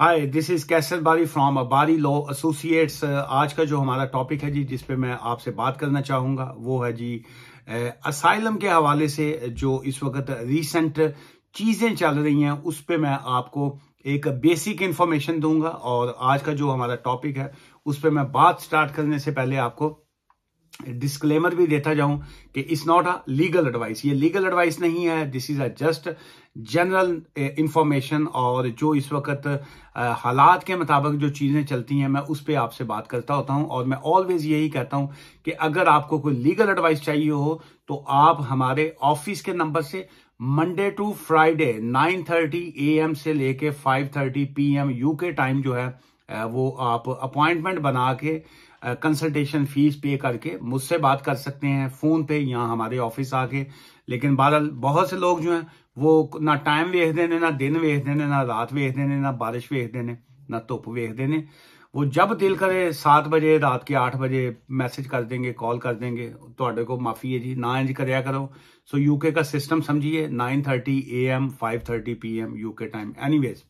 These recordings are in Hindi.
हाय दिस इज कैसर बारी फ्रॉम अबारी लॉ एसोसिएट्स आज का जो हमारा टॉपिक है जी जिस पे मैं आपसे बात करना चाहूंगा वो है जी असाइलम uh, के हवाले से जो इस वक्त रीसेंट चीजें चल रही हैं उस पे मैं आपको एक बेसिक इंफॉर्मेशन दूंगा और आज का जो हमारा टॉपिक है उस पर मैं बात स्टार्ट करने से पहले आपको डिस्क्लेमर भी देता जाऊं कि it's not a legal advice ये लीगल एडवाइस नहीं है this is a just general information और जो इस वक्त eh, हालात के मुताबिक जो चीज़ें चलती हैं मैं उस पर आपसे बात करता होता हूं और मैं ऑलवेज यही कहता हूं कि अगर आपको कोई लीगल एडवाइस चाहिए हो तो आप हमारे ऑफिस के नंबर से मंडे टू फ्राइडे 9:30 एम से लेके 5:30 यू के टाइम जो है eh, वो आप अपॉइंटमेंट बना के कंसल्टेशन फीस पे करके मुझसे बात कर सकते हैं फोन पे यहाँ हमारे ऑफिस आके लेकिन बहरहाल बहुत से लोग जो हैं वो ना टाइम वेख देने ना दिन वेख देने ना रात वेख देने ना बारिश वेख देने ना धुप वेख देने वो जब दिल करे सात बजे रात के आठ बजे मैसेज कर देंगे कॉल कर देंगे तो को माफ़ी है जी ना इंज कराया करो सो यूके का सिस्टम समझिए nine thirty A M five thirty P M UK time anyways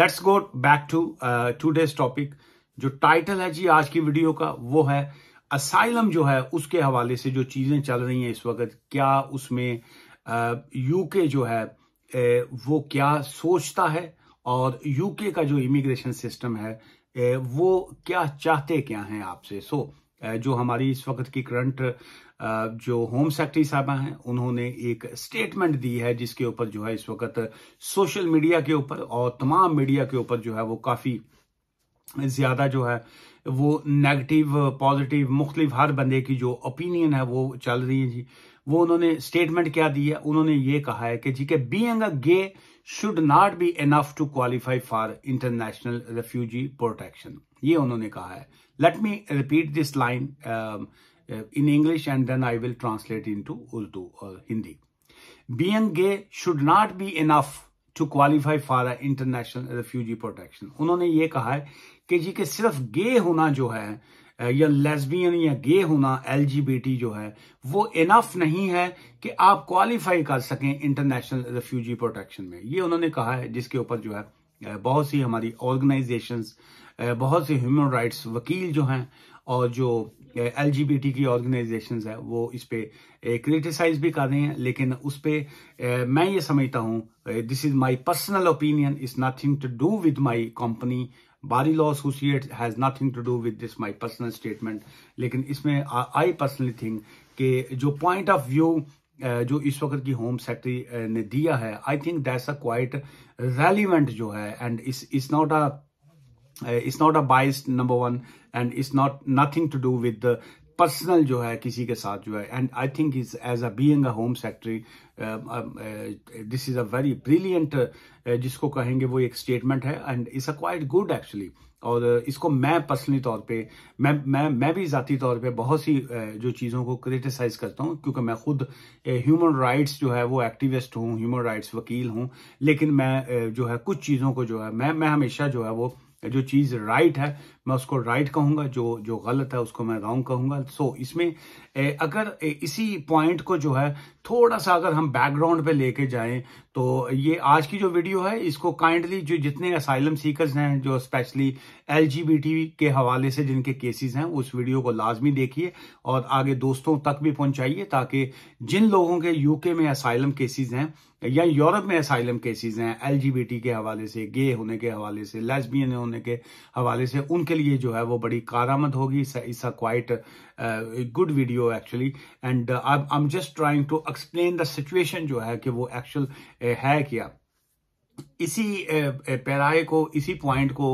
let's go back to today's topic जो टाइटल है जी आज की वीडियो का वो है असाइलम जो है उसके हवाले से जो चीजें चल रही हैं इस वक्त क्या उसमें यूके जो है ए, वो क्या सोचता है और यूके का जो इमिग्रेशन सिस्टम है ए, वो क्या चाहते क्या हैं आपसे सो ए, जो हमारी इस वक्त की करंट जो होम सेक्रेटरी साहबा हैं उन्होंने एक स्टेटमेंट दी है जिसके ऊपर जो है इस वक्त सोशल मीडिया के ऊपर और तमाम मीडिया के ऊपर जो है वो काफी ज़्यादा जो है वो नेगेटिव पॉजिटिव मुख्तलिफ हर बंदे की जो ओपिनियन है वो चल रही है जी वो उन्होंने स्टेटमेंट क्या दी है उन्होंने ये कहा है कि जी के being a gay should not be enough to qualify for international refugee protection ये उन्होंने कहा है let me repeat this line in English and then I will translate into Urdu और हिंदी एंग gay should not be enough to qualify for a international refugee protection उन्होंने ये कहा है कि जी के सिर्फ गे होना जो है या लेस्बियन या गे होना एलजीबीटी जो है वो इनफ नहीं है कि आप क्वालिफाई कर सकें इंटरनेशनल रेफ्यूजी प्रोटेक्शन में ये उन्होंने कहा है जिसके ऊपर जो है बहुत सी हमारी ऑर्गेनाइजेशंस बहुत से ह्यूमन राइट्स वकील जो हैं और जो एल की ऑर्गेनाइजेशन है वो इस पर क्रिटिसाइज भी कर रहे हैं लेकिन उस पर मैं ये समझता हूँ this is my personal opinion is nothing to do with my company Bari law associate has nothing to do with this my personal statement लेकिन इसमें आई पर्सनली थिंक कि जो पॉइंट ऑफ व्यू जो इस वक्त की होम सेक्रेटरी ने दिया है I think that's a quite relevant जो है and is not a it's not a bias number one and it's not nothing to do with personal जो है किसी के साथ जो है and I think is as a being a home secretary this is a very brilliant जिसको कहेंगे वो एक स्टेटमेंट है and it's a quite good actually और इसको मैं पर्सनली तौर पे मैं मैं मैं भी ज़ाती तौर पे बहुत सी uh, जो चीज़ों को क्रिटिसाइज करता हूँ क्योंकि मैं खुद ह्यूमन uh, राइट्स जो है वो एक्टिविस्ट हूँ ह्यूमन राइट्स वकील हूँ लेकिन मैं uh, जो है कुछ चीज़ों को जो है मैं मैं हमेशा जो है वो जो चीज़ राइट है मैं उसको राइट कहूंगा जो जो गलत है उसको मैं रॉन्ग कहूंगा सो so, इसमें ए, अगर ए, इसी पॉइंट को जो है थोड़ा सा अगर हम बैकग्राउंड पे लेके जाएं तो ये आज की जो वीडियो है इसको काइंडली जो जितने असाइलम सीकर्स हैं जो स्पेशली एल के हवाले से जिनके केसेस हैं उस वीडियो को लाजमी देखिए और आगे दोस्तों तक भी पहुंचाइए ताकि जिन लोगों के यूके में असाइलम केसेस हैं या यूरोप में असाइलम केसेस हैं एल के हवाले से गे होने के हवाले से लेस्बियन होने के हवाले से उनके के लिए जो है वो बड़ी कारामद होगी it's a quite good video actually and I am just trying to explain the situation जो है कि वो एक्चुअल uh, है क्या इसी पैराए को इसी पॉइंट को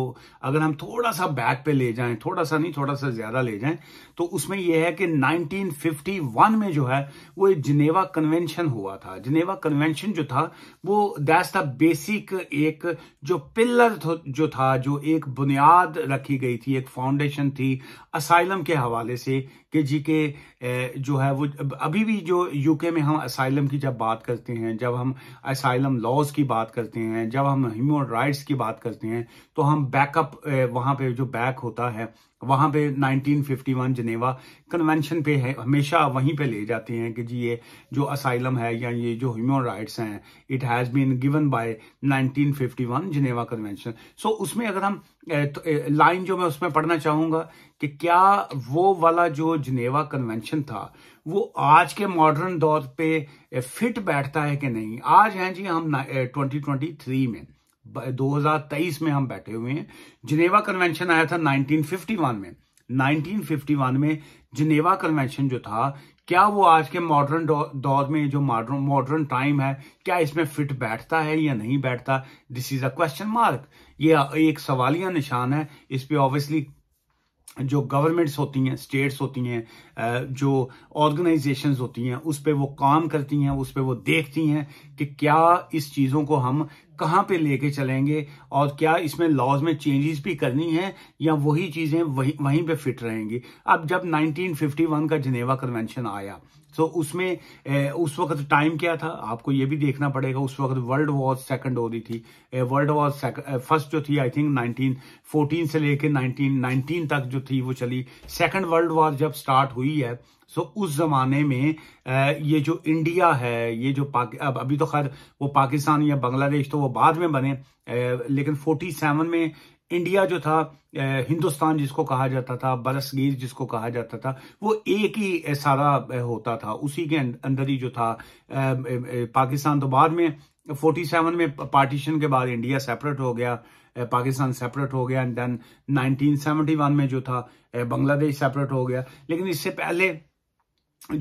अगर हम थोड़ा सा बैक पे ले जाएं थोड़ा सा नहीं थोड़ा सा ज्यादा ले जाएं तो उसमें यह है कि 1951 में जो है वो जिनेवा कन्वेंशन हुआ था जिनेवा कन्वेंशन जो था वो दैट्स था बेसिक एक जो पिलर जो था जो एक बुनियाद रखी गई थी एक फाउंडेशन थी असाइलम के हवाले से कि जी के जो है वो अभी भी जो यूके में हम असाइलम की जब बात करते हैं जब हम असाइलम लॉज की बात करते हैं जब जब हम ह्यूमन राइट्स की बात करते हैं तो हम बैकअप वहां पे जो बैक होता है वहां पे 1951 जिनेवा कन्वेंशन पे है हमेशा वहीं पे ले जाते हैं कि जी ये जो असाइलम है या ये जो ह्यूमन राइट्स हैं it has been given by 1951 Geneva convention so उसमें अगर हम लाइन तो, जो मैं उसमें पढ़ना चाहूंगा कि क्या वो वाला जो जिनेवा कन्वेंशन था वो आज के मॉडर्न दौर पे फिट बैठता है कि नहीं आज हैं जी हम 2023 में 2023 में हम बैठे हुए हैं जिनेवा कन्वेंशन आया था 1951 में 1951 में जिनेवा कन्वेंशन जो था क्या वो आज के मॉडर्न दौर में जो मॉडर्न मॉडर्न टाइम है क्या इसमें फिट बैठता है या नहीं बैठता this is a question mark ये एक सवालिया निशान है इस पे ऑब्वियसली जो गवर्नमेंट्स होती हैं स्टेट्स होती हैं जो ऑर्गेनाइजेशंस होती हैं उस पर वो काम करती हैं उस पर वो देखती हैं कि क्या इस चीज़ों को हम कहाँ पे लेके चलेंगे और क्या इसमें लॉज में चेंजेस भी करनी है या वही चीज़ें वही वहीं पे फिट रहेंगी अब जब 1951 का जनेवा कन्वेंशन आया सो तो so, उसमें ए, उस वक्त टाइम क्या था आपको ये भी देखना पड़ेगा उस वक्त वर्ल्ड वॉर सेकंड हो रही थी वर्ल्ड वॉर फर्स्ट जो थी आई थिंक 1914 से लेकर 1919 तक जो थी वो चली सेकंड वर्ल्ड वॉर जब स्टार्ट हुई है सो so, उस जमाने में ये जो इंडिया है ये जो अब अभी तो खैर वो पाकिस्तान या बांग्लादेश तो वो बाद में बने लेकिन 47 में इंडिया जो था हिंदुस्तान जिसको कहा जाता था बरसगीर जिसको कहा जाता था वो एक ही सारा होता था उसी के अं-, अंदर ही जो था पाकिस्तान तो बाद में 47 में पार्टीशन के बाद इंडिया सेपरेट हो गया पाकिस्तान सेपरेट हो गया एंड देन 1971 में जो था बांग्लादेश सेपरेट हो गया लेकिन इससे पहले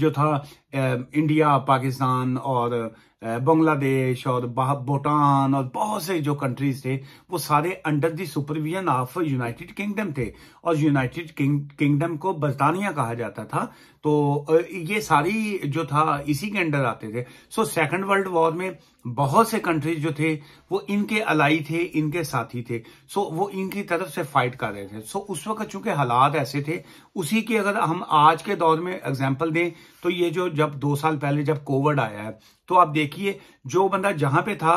जो था इंडिया पाकिस्तान और बांग्लादेश और भूटान और बहुत से जो कंट्रीज थे वो सारे under the supervision of United Kingdom थे और यूनाइटेड किंगडम को बर्तानिया कहा जाता था तो ये सारी जो था इसी के अंडर आते थे सो सेकंड वर्ल्ड वॉर में बहुत से कंट्रीज जो थे वो इनके अलाई थे इनके साथी थे सो वो इनकी तरफ से फाइट कर रहे थे सो उस वक्त चूंकि हालात ऐसे थे उसी की अगर हम आज के दौर में एग्जाम्पल दें तो ये जो जब दो साल पहले जब कोविड आया है तो आप देखिए जो बंदा जहां पे था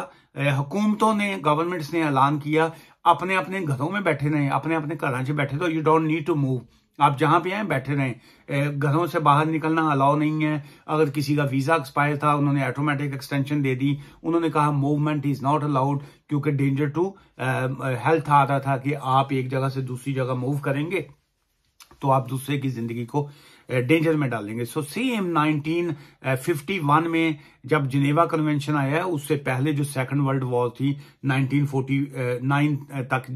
हुकूमतों ने गवर्नमेंट्स ने ऐलान किया अपने अपने घरों में बैठे रहे अपने अपने घर से बैठे तो you don't need to move आप जहां पे आए बैठे रहें घरों से बाहर निकलना अलाउ नहीं है अगर किसी का वीजा एक्सपायर था उन्होंने ऑटोमेटिक एक्सटेंशन दे दी उन्होंने कहा मूवमेंट इज नॉट अलाउड क्योंकि डेंजर टू हेल्थ आ रहा था कि आप एक जगह से दूसरी जगह मूव करेंगे तो आप दूसरे की जिंदगी को डेंजर में डाल देंगे सो सेम 1951 में जब जिनेवा कन्वेंशन आया है उससे पहले जो सेकंड वर्ल्ड वॉर थी 1949 तक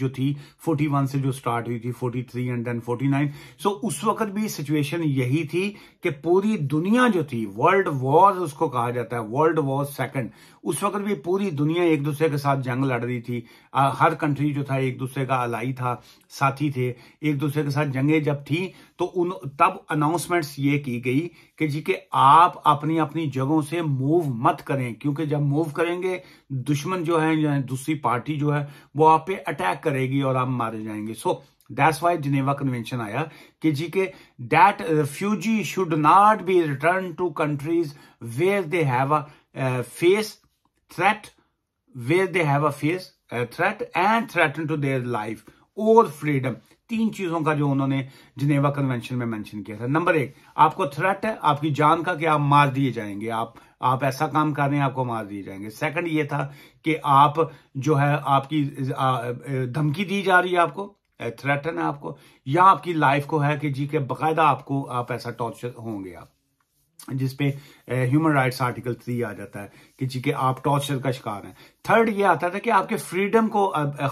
जो थी 41 से जो स्टार्ट हुई थी 43 एंड देन 49 सो उस वक्त भी सिचुएशन यही थी कि पूरी दुनिया जो थी वर्ल्ड वॉर उसको कहा जाता है वर्ल्ड वॉर सेकंड उस वक्त भी पूरी दुनिया एक दूसरे के साथ जंग लड़ रही थी आ, हर कंट्री जो था एक दूसरे का अलाई था साथी थे एक दूसरे के साथ जंगे जब थी तो उन तब अनाउंसमेंट्स ये की गई कि जी के आप अपनी अपनी जगहों से मूव मत करें क्योंकि जब मूव करेंगे दुश्मन जो है, दूसरी पार्टी जो है वो आप पे अटैक करेगी और आप मारे जाएंगे so that's why Geneva convention आया कि जी के that refugee should not be return to countries where they have a face threat where they have a face a threat and threaten to their life और फ्रीडम तीन चीजों का जो उन्होंने जिनेवा कन्वेंशन में मेंशन किया था नंबर एक आपको थ्रेट है आपकी जान का कि आप मार दिए जाएंगे आप आप ऐसा काम कर रहे हैं आपको मार दिए जाएंगे सेकंड ये था कि आप जो है आपकी धमकी दी जा रही है आपको थ्रेटन है आपको या आपकी लाइफ को है कि जी के बाकायदा आपको आप ऐसा टॉर्चर होंगे आप जिसपे ह्यूमन राइट्स आर्टिकल थ्री आ जाता है कि जी के आप टॉर्चर का शिकार हैं थर्ड ये आता था कि आपके फ्रीडम को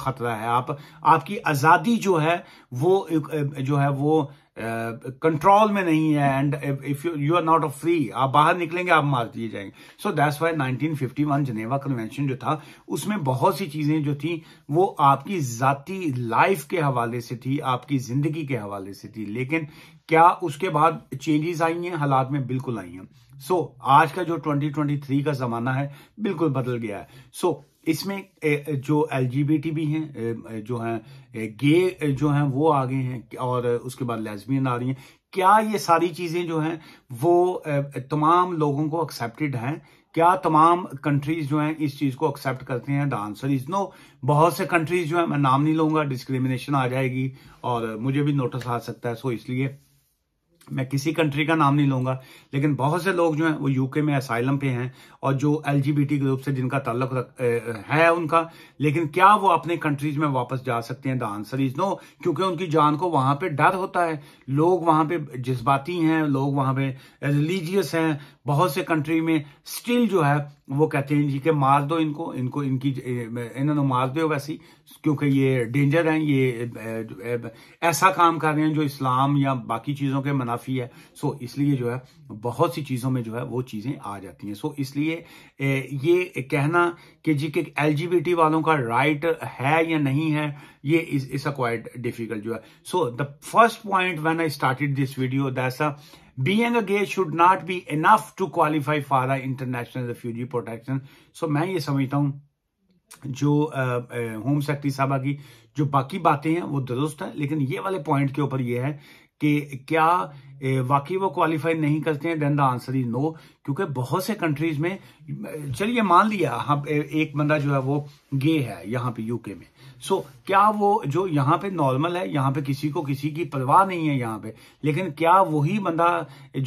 खतरा है आप आपकी आज़ादी जो है वो जो है वो कंट्रोल uh, में नहीं है and if you you are not a free आप बाहर निकलेंगे आप मार दिए जाएंगे so that's why 1951 Geneva convention जो था उसमें बहुत सी चीजें जो थी वो आपकी जाती लाइफ के हवाले से थी आपकी जिंदगी के हवाले से थी लेकिन क्या उसके बाद चेंजेस आई हैं हालात में बिल्कुल आई हैं सो so, आज का जो 2023 का जमाना है बिल्कुल बदल गया है सो so, इसमें जो एल भी हैं जो हैं गे जो हैं वो आ गए हैं और उसके बाद लेस्बियन आ रही हैं क्या ये सारी चीजें जो हैं वो तमाम लोगों को एक्सेप्टेड हैं क्या तमाम कंट्रीज जो हैं इस चीज को एक्सेप्ट करते हैं द आंसर इज नो बहुत से कंट्रीज जो है मैं नाम नहीं लूंगा डिस्क्रिमिनेशन आ जाएगी और मुझे भी नोटिस आ सकता है सो इसलिए मैं किसी कंट्री का नाम नहीं लूंगा लेकिन बहुत से लोग जो हैं वो यूके में असाइलम पे हैं और जो एल ग्रुप से जिनका ताल्लुक है उनका लेकिन क्या वो अपने कंट्रीज में वापस जा सकते हैं द आंसर इज नो क्योंकि उनकी जान को वहां पे डर होता है लोग वहां पे जज्बाती हैं लोग वहां पे रिलीजियस हैं बहुत से कंट्री में स्टिल जो है वो कहते हैं जी के मार दो इनको इनको इनकी इन्होंने मार दो वैसे क्योंकि ये डेंजर हैं ये ऐसा काम कर रहे हैं जो इस्लाम या बाकी चीज़ों के मुनाफी है सो इसलिए जो है बहुत सी चीज़ों में जो है वो चीज़ें आ जाती हैं सो इसलिए ये कहना कि जी के एल वालों का राइट है या नहीं है ये इज़ अ क्वाइट डिफिकल्ट जो है so the first point when I started this video that's being a gay should not be enough to qualify for international refugee protection so मैं ये समझता हूँ जो होम सेक्रेटरी साहबा की जो बाकी बातें हैं वो दुरुस्त है लेकिन ये वाले पॉइंट के ऊपर ये है कि क्या वाकई वो क्वालिफाई नहीं करते हैं then the answer is no क्योंकि बहुत से कंट्रीज में चलिए मान लिया हाँ एक बंदा जो है वो गे है यहाँ पे यूके में सो so, क्या वो जो यहाँ पे नॉर्मल है यहाँ पे किसी को किसी की परवाह नहीं है यहाँ पे लेकिन क्या वही बंदा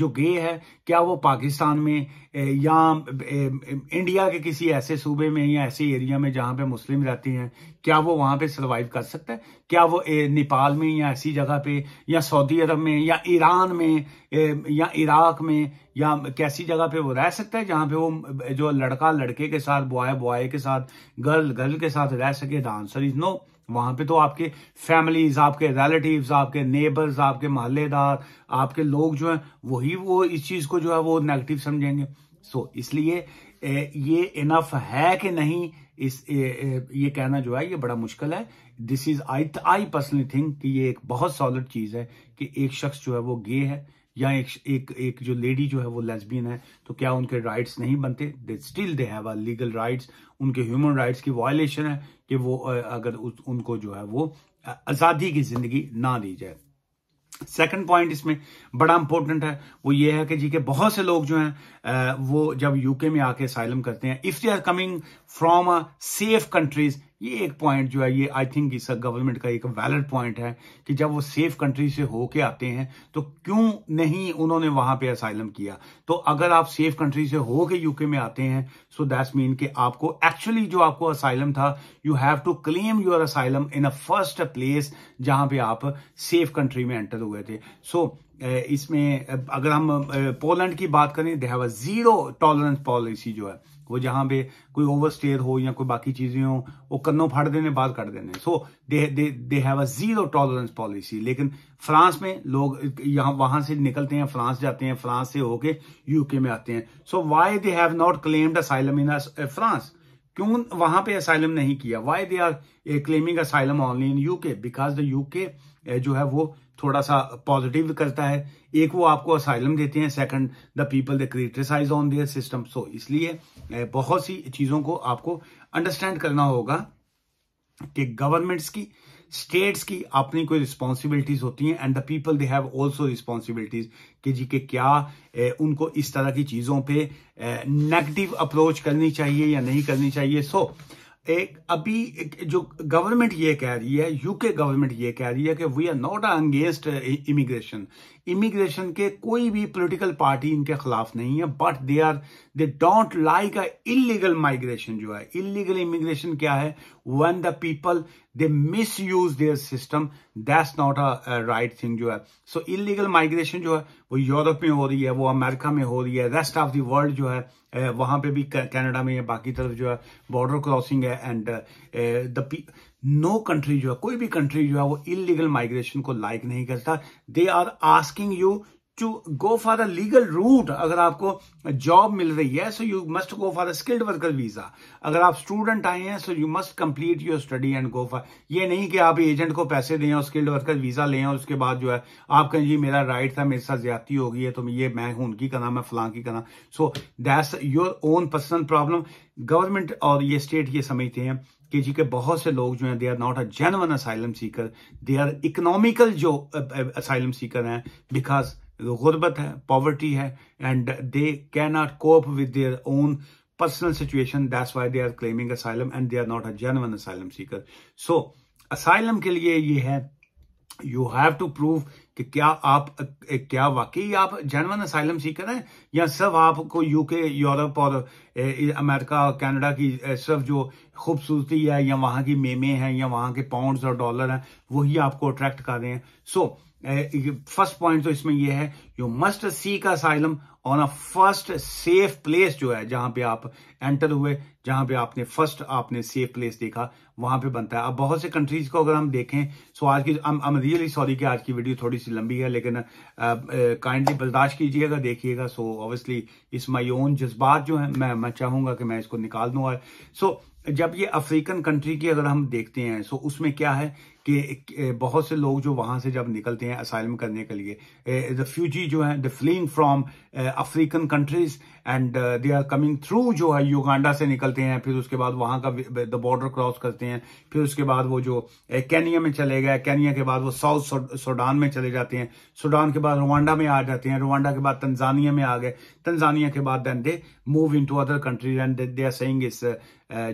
जो गे है क्या वो पाकिस्तान में या इंडिया के किसी ऐसे सूबे में या ऐसे एरिया में जहाँ पे मुस्लिम रहते हैं क्या वो वहाँ पे सर्वाइव कर सकता है क्या वो नेपाल में या ऐसी जगह पे या सऊदी अरब में या ईरान में या इराक में या कैसी जगह पे वो रह सकता है जहां पे वो जो लड़का लड़के के साथ बॉय बॉय के साथ गर्ल गर्ल के साथ रह सके द आंसर इज नो वहां पे तो आपके फैमिलीज आपके रिलेटिव्स आपके नेबर्स आपके मोहल्लेदार आपके लोग जो हैं वही वो इस चीज को जो है वो नेगेटिव समझेंगे सो so, इसलिए ये इनफ है कि नहीं इस ये कहना जो है ये बड़ा मुश्किल है this is I I personally think कि ये एक बहुत सॉलिड चीज है कि एक शख्स जो है वो गे है या एक एक एक जो लेडी जो है वो लेस्बियन है तो क्या उनके राइट्स नहीं बनते they still they have legal rights उनके ह्यूमन राइट्स की वायलेशन है कि वो अगर उस, उनको जो है वो आज़ादी की जिंदगी ना दी जाए सेकंड पॉइंट इसमें बड़ा इंपॉर्टेंट है वो ये है कि जी के बहुत से लोग जो हैं वो जब यूके में आके साइलम करते हैं if they are coming from a safe countries ये एक पॉइंट जो है ये आई थिंक इस गवर्नमेंट का एक वैलिड पॉइंट है कि जब वो सेफ कंट्री से होके आते हैं तो क्यों नहीं उन्होंने वहां पे असाइलम किया तो अगर आप सेफ कंट्री से होके यूके में आते हैं सो दैट्स मीन कि आपको एक्चुअली जो आपको असाइलम था you have to claim your asylum in a first place जहां पे आप सेफ कंट्री में एंटर हुए थे सो so, इसमें अगर हम पोलैंड की बात करें they have a zero tolerance policy जो है वो जहां पे कोई ओवर स्टेयर हो या कोई बाकी चीजें हो वो कन्नों फाड़ देने बात कर देने so they they they have a zero tolerance policy लेकिन फ्रांस में लोग यहां वहां से निकलते हैं फ्रांस जाते हैं फ्रांस से होके यूके में आते हैं so why they have not claimed asylum in France क्यों वहां पे असाइलम नहीं किया why they are claiming asylum only in UK because the UK जो है वो थोड़ा सा पॉजिटिव करता है एक वो आपको असाइलम देते हैं second the people they criticize on their system so इसलिए बहुत सी चीज़ों को आपको अंडरस्टैंड करना होगा कि गवर्नमेंट्स की स्टेट्स की अपनी कोई रिस्पॉन्सिबिलिटीज होती हैं and the people they have also responsibilities कि जी के क्या ए, उनको इस तरह की चीज़ों पे नेगेटिव अप्रोच करनी चाहिए या नहीं करनी चाहिए सो so, एक अभी एक जो गवर्नमेंट ये कह रही है यूके गवर्नमेंट ये कह रही है कि we are not against immigration immigration के कोई भी पॉलिटिकल पार्टी इनके खिलाफ नहीं है but they are they don't like a illegal migration जो है इलीगल इमिग्रेशन क्या है one the people they misuse their system that's not a right thing जो है सो इलीगल माइग्रेशन जो है वो यूरोप में हो रही है वो अमेरिका में हो रही है रेस्ट ऑफ द वर्ल्ड जो है वहां पे भी कनाडा में बाकी तरफ जो है बॉर्डर क्रॉसिंग है एंड द नो कंट्री जो है कोई भी कंट्री जो है वो इलीगल माइग्रेशन को लाइक नहीं करता they are asking you to go for a legal route अगर आपको जॉब मिल रही है so you must go for a skilled worker visa अगर आप स्टूडेंट आए हैं so you must complete your study and go for ये नहीं कि आप एजेंट को पैसे दें और स्किल्ड वर्कर वीजा लें और उसके बाद जो है आप कहें जी मेरा राइट था मेरे साथ ज्यादा होगी है तो ये मैं हूं उनकी कहना मैं फलां की कहना so that's your own personal problem government और ये स्टेट ये समझते हैं कि जी के बहुत से लोग जो हैं they are not a genuine asylum seeker they are economical जो असाइलम सीकर हैं बिकॉज गुर्बत है पॉवर्टी है and they can not cope with their own personal situation that's why they are claiming asylum and they are not a genuine asylum seeker so asylum के लिए ये है यू हैव टू प्रूव कि क्या आप क्या वाकई आप जेनवन असाइलम सीकर हैं या सिर्फ आपको यूके यूरोप और अमेरिका और कनाडा की सिर्फ जो खूबसूरती है या वहां की मेमे हैं या वहां के पाउंड्स और डॉलर हैं वही आपको अट्रैक्ट कर रहे हैं सो so, फर्स्ट पॉइंट तो इसमें यह है you must seek asylum on a first safe place जो है जहां पे आप एंटर हुए जहां पे आपने फर्स्ट आपने सेफ प्लेस देखा वहां पे बनता है अब बहुत से कंट्रीज को अगर हम देखें सो आज की आई एम रियली सॉरी कि आज की वीडियो थोड़ी सी लंबी है लेकिन काइंडली बर्दाश्त कीजिएगा देखिएगा सो ऑब्वियसली इस माई ओन जज्बात जो है मैं मैं चाहूंगा कि मैं इसको निकाल दूंगा सो so, जब ये अफ्रीकन कंट्री की अगर हम देखते हैं सो उसमें क्या है कि बहुत से लोग जो वहां से जब निकलते हैं असाइलम करने के लिए फ्यूजी uh, जो है the fleeing from African countries and they are coming through जो है युगांडा से निकलते हैं फिर उसके बाद वहां का द बॉर्डर क्रॉस करते हैं फिर उसके बाद वो जो कैनिया में चले गए कैनिया के बाद वो साउथ सूडान में चले जाते हैं सूडान के बाद रोवांडा में आ जाते हैं रोवांडा के बाद तंजानिया में आ गए तंजानिया के बाद then they move into other country and they are saying is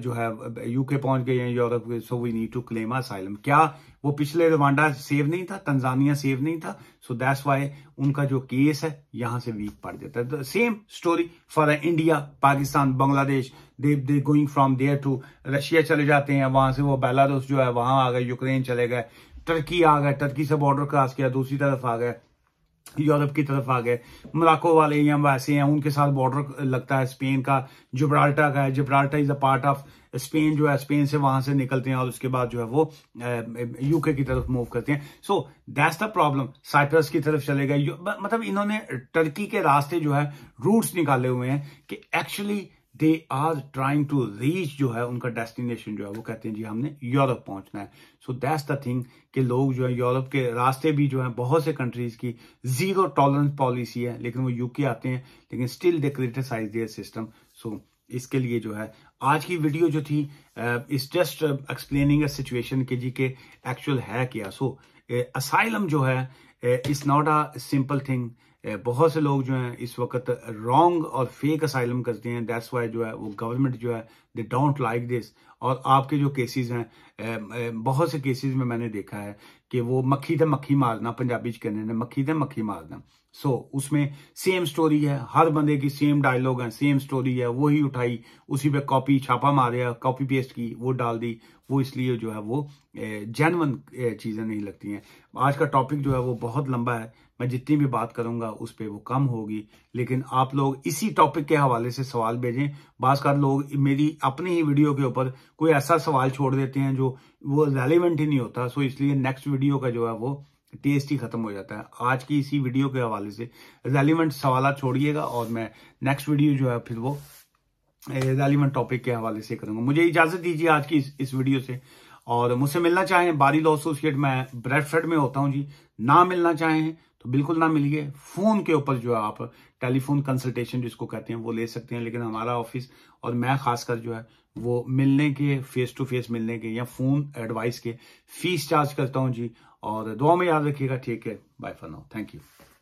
जो है यूके पहुंच गए हैं यूरोप के so we need to claim asylum क्या वो पिछले रवांडा सेव नहीं था तंजानिया सेव नहीं था सो दैट्स वाई उनका जो केस है यहां से वीक पड़ जाता है same story for India Pakistan Bangladesh they they going from there to Russia चले जाते हैं वहां से वो बेलारूस जो है वहां आ गए यूक्रेन चले गए टर्की आ गए टर्की से बॉर्डर क्रॉस किया दूसरी तरफ आ गए यूरोप की तरफ आ गए मराको वाले या वैसे हैं उनके साथ बॉर्डर लगता है स्पेन का जिब्राल्टा का है Gibraltar is a part of Spain जो है स्पेन से वहां से निकलते हैं और उसके बाद जो है वो यूके की तरफ मूव करते हैं so that's the problem Cyprus की तरफ चले गए मतलब इन्होंने टर्की के रास्ते जो है रूट्स निकाले हुए हैं कि actually they are trying to reach जो है उनका डेस्टिनेशन जो है वो कहते हैं जी हमने यूरोप पहुंचना है सो दैट्स द थिंग कि लोग जो है यूरोप के रास्ते भी जो है बहुत से कंट्रीज की जीरो टॉलरेंस पॉलिसी है लेकिन वो यूके आते हैं लेकिन still they criticize their system so इसके लिए जो है आज की वीडियो जो थी is just explaining a situation के जी के एक्चुअल है क्या सो असाइलम uh, जो है it's not a simple thing बहुत से लोग जो हैं इस वक्त रॉन्ग और फेक असाइलम करते हैं दैट्स वाई जो है वो गवर्नमेंट जो है दे डोंट लाइक दिस और आपके जो केसेस हैं बहुत से केसेस में मैंने देखा है कि वो मक्खी थे मक्खी मारना पंजाबी च कहने मक्खी थे मक्खी मारना सो so, उसमें सेम स्टोरी है हर बंदे की सेम डायलॉग है सेम स्टोरी है वो ही उठाई उसी पे कॉपी छापा मारे कॉपी पेस्ट की वो डाल दी वो इसलिए जो है वो जेनवन चीज़ें नहीं लगती हैं आज का टॉपिक जो है वो बहुत लंबा है मैं जितनी भी बात करूंगा उस पर वो कम होगी लेकिन आप लोग इसी टॉपिक के हवाले से सवाल भेजें बासकार लोग मेरी अपनी ही वीडियो के ऊपर कोई ऐसा सवाल छोड़ देते हैं जो वो रेलिवेंट ही नहीं होता सो इसलिए नेक्स्ट वीडियो का जो है वो टेस्ट ही खत्म हो जाता है आज की इसी वीडियो के हवाले से रेलिवेंट सवाल छोड़िएगा और मैं नेक्स्ट वीडियो जो है फिर वो रेलिवेंट टॉपिक के हवाले से करूंगा मुझे इजाजत दीजिए आज की इस, इस वीडियो से और मुझसे मिलना चाहें बारी लॉ एसोसिएट मैं ब्रेडफेड में होता हूं जी ना मिलना चाहें तो बिल्कुल ना मिलिए फोन के ऊपर जो है आप टेलीफोन कंसल्टेशन जिसको कहते हैं वो ले सकते हैं लेकिन हमारा ऑफिस और मैं खासकर जो है वो मिलने के फेस टू फेस मिलने के या फोन एडवाइस के फीस चार्ज करता हूं जी और दुआ में याद रखिएगा ठीक है bye for now thank you